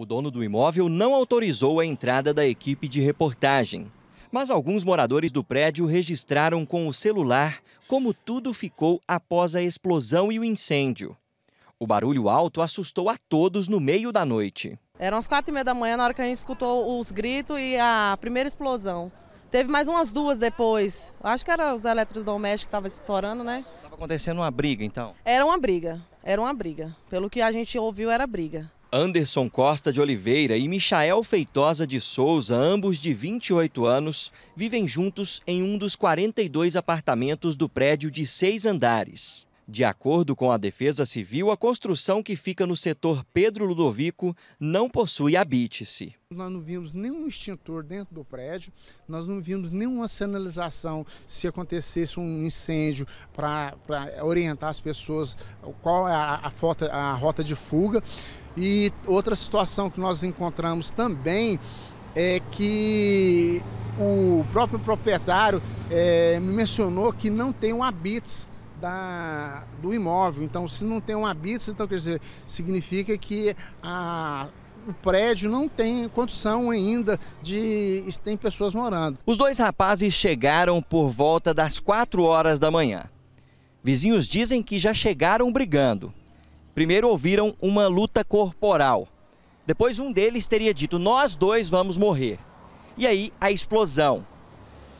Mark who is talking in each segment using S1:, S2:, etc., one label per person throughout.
S1: O dono do imóvel não autorizou a entrada da equipe de reportagem, mas alguns moradores do prédio registraram com o celular como tudo ficou após a explosão e o incêndio. O barulho alto assustou a todos no meio da noite.
S2: Eram as quatro e meia da manhã na hora que a gente escutou os gritos e a primeira explosão. Teve mais umas duas depois. Acho que era os eletrodomésticos que estavam estourando, né?
S1: Estava acontecendo uma briga, então?
S2: Era uma briga, era uma briga. Pelo que a gente ouviu, era briga.
S1: Anderson Costa de Oliveira e Michael Feitosa de Souza, ambos de 28 anos, vivem juntos em um dos 42 apartamentos do prédio de seis andares. De acordo com a Defesa Civil, a construção que fica no setor Pedro Ludovico não possui habite-se.
S3: Nós não vimos nenhum extintor dentro do prédio, nós não vimos nenhuma sinalização se acontecesse um incêndio para orientar as pessoas qual é a, a, foto, a rota de fuga. E outra situação que nós encontramos também é que o próprio proprietário é, mencionou que não tem um habites da, do imóvel. Então, se não tem um habite, então quer dizer, significa que a o prédio não tem condição ainda de tem pessoas morando. Os dois
S1: rapazes chegaram por volta das 4 horas da manhã. Vizinhos dizem que já chegaram brigando. Primeiro ouviram uma luta corporal. Depois um deles teria dito: "Nós dois vamos morrer". E aí a explosão.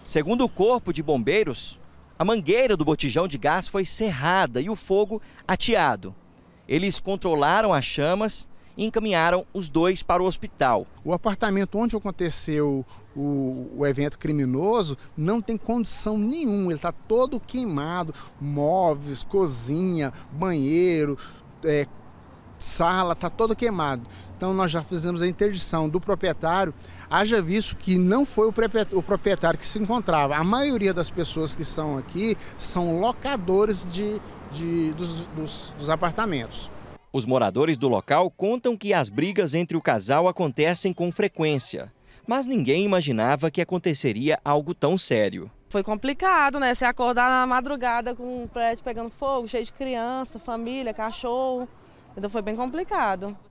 S1: Segundo o corpo de bombeiros, a mangueira do botijão de gás foi cerrada e o fogo ateado. Eles controlaram as chamas e encaminharam os dois
S3: para o hospital. O apartamento onde aconteceu o, o evento criminoso não tem condição nenhuma, ele está todo queimado móveis, cozinha, banheiro. É, sala está todo queimado. Então nós já fizemos a interdição do proprietário, haja visto que não foi o proprietário que se encontrava. A maioria das pessoas que estão aqui são locadores de, de dos, dos, dos apartamentos.
S1: Os moradores do local contam que as brigas entre o casal acontecem com frequência, mas ninguém imaginava que aconteceria algo tão sério.
S2: Foi complicado, né? Você acordar na madrugada com um prédio pegando fogo, cheio de criança, família, cachorro. Então foi bem complicado.